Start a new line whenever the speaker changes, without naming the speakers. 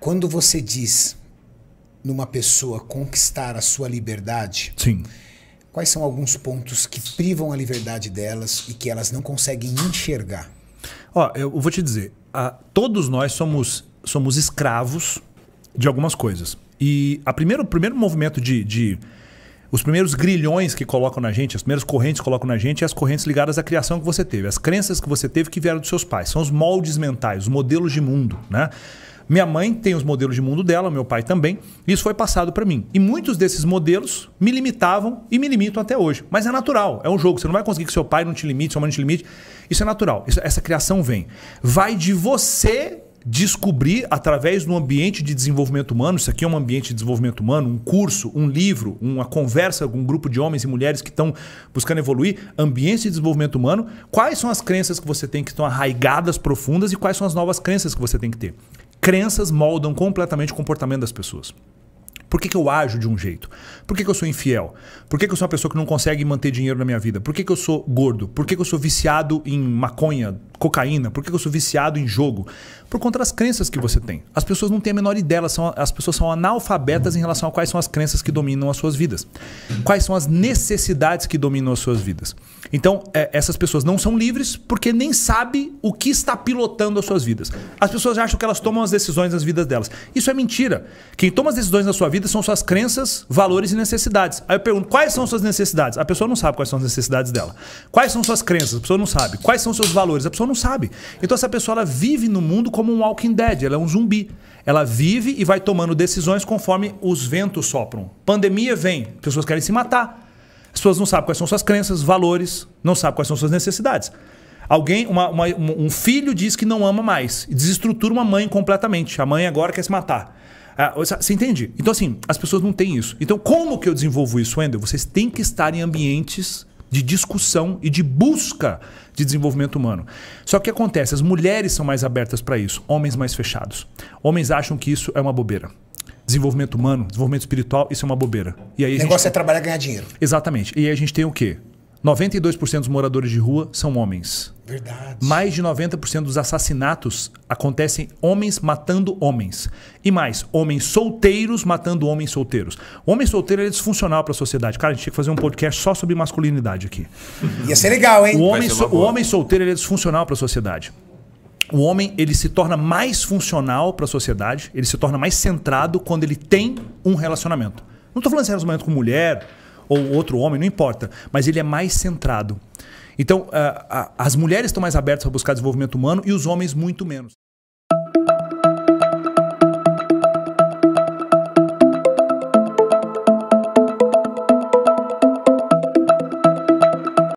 Quando você diz numa pessoa conquistar a sua liberdade, Sim. quais são alguns pontos que privam a liberdade delas e que elas não conseguem enxergar? Ó, eu vou te dizer, a, todos nós somos, somos escravos de algumas coisas. E a primeiro, o primeiro movimento de, de os primeiros grilhões que colocam na gente, as primeiras correntes que colocam na gente, é as correntes ligadas à criação que você teve, as crenças que você teve que vieram dos seus pais. São os moldes mentais, os modelos de mundo, né? Minha mãe tem os modelos de mundo dela, meu pai também. Isso foi passado para mim. E muitos desses modelos me limitavam e me limitam até hoje. Mas é natural, é um jogo. Você não vai conseguir que seu pai não te limite, sua mãe não te limite. Isso é natural. Isso, essa criação vem. Vai de você descobrir através do ambiente de desenvolvimento humano, isso aqui é um ambiente de desenvolvimento humano, um curso, um livro, uma conversa com um grupo de homens e mulheres que estão buscando evoluir, ambiente de desenvolvimento humano, quais são as crenças que você tem que estão arraigadas profundas e quais são as novas crenças que você tem que ter. Crenças moldam completamente o comportamento das pessoas. Por que, que eu ajo de um jeito? Por que, que eu sou infiel? Por que, que eu sou uma pessoa que não consegue manter dinheiro na minha vida? Por que, que eu sou gordo? Por que, que eu sou viciado em maconha, cocaína? Por que eu sou viciado em jogo? Por conta das crenças que você tem. As pessoas não têm a menor ideia, elas são, as pessoas são analfabetas em relação a quais são as crenças que dominam as suas vidas. Quais são as necessidades que dominam as suas vidas. Então, é, essas pessoas não são livres porque nem sabem o que está pilotando as suas vidas. As pessoas acham que elas tomam as decisões nas vidas delas. Isso é mentira. Quem toma as decisões na sua vida são suas crenças, valores e necessidades. Aí eu pergunto, quais são suas necessidades? A pessoa não sabe quais são as necessidades dela. Quais são suas crenças? A pessoa não sabe. Quais são seus valores? A pessoa não sabe. Então essa pessoa ela vive no mundo como um walking dead, ela é um zumbi. Ela vive e vai tomando decisões conforme os ventos sopram. Pandemia vem, pessoas querem se matar. As pessoas não sabem quais são suas crenças, valores, não sabem quais são suas necessidades. Alguém, uma, uma, um filho diz que não ama mais e desestrutura uma mãe completamente. A mãe agora quer se matar. Ah, você entende? Então, assim, as pessoas não têm isso. Então, como que eu desenvolvo isso, Wendel? Vocês têm que estar em ambientes de discussão e de busca de desenvolvimento humano. Só que acontece, as mulheres são mais abertas para isso, homens mais fechados. Homens acham que isso é uma bobeira desenvolvimento humano, desenvolvimento espiritual, isso é uma bobeira. E aí o negócio gente... é trabalhar e ganhar dinheiro. Exatamente. E aí a gente tem o quê? 92% dos moradores de rua são homens. Verdade. Mais de 90% dos assassinatos acontecem homens matando homens. E mais, homens solteiros matando homens solteiros. Homem solteiro é disfuncional para a sociedade. Cara, a gente tinha que fazer um podcast só sobre masculinidade aqui. Ia ser legal, hein? O homem, so o homem solteiro é disfuncional para a sociedade. O homem ele se torna mais funcional para a sociedade, ele se torna mais centrado quando ele tem um relacionamento. Não estou falando de relacionamento com mulher, ou outro homem, não importa. Mas ele é mais centrado. Então, eh, as mulheres estão mais abertas a buscar desenvolvimento humano e os homens muito menos.